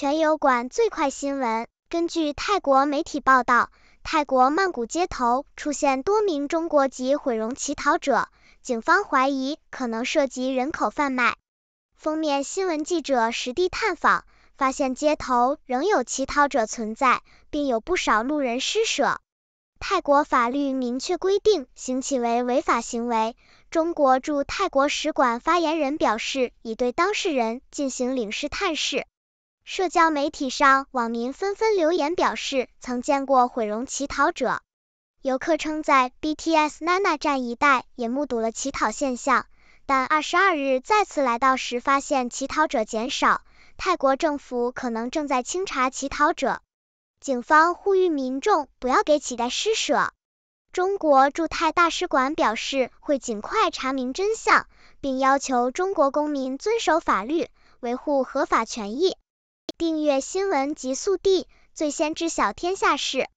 全油管最快新闻。根据泰国媒体报道，泰国曼谷街头出现多名中国籍毁容乞讨者，警方怀疑可能涉及人口贩卖。封面新闻记者实地探访，发现街头仍有乞讨者存在，并有不少路人施舍。泰国法律明确规定，行乞为违法行为。中国驻泰国使馆发言人表示，已对当事人进行领事探视。社交媒体上，网民纷纷留言表示曾见过毁容乞讨者。游客称在 BTS Nana 站一带也目睹了乞讨现象，但22日再次来到时发现乞讨者减少。泰国政府可能正在清查乞讨者，警方呼吁民众不要给乞丐施舍。中国驻泰大使馆表示会尽快查明真相，并要求中国公民遵守法律，维护合法权益。订阅新闻极速递，最先知晓天下事。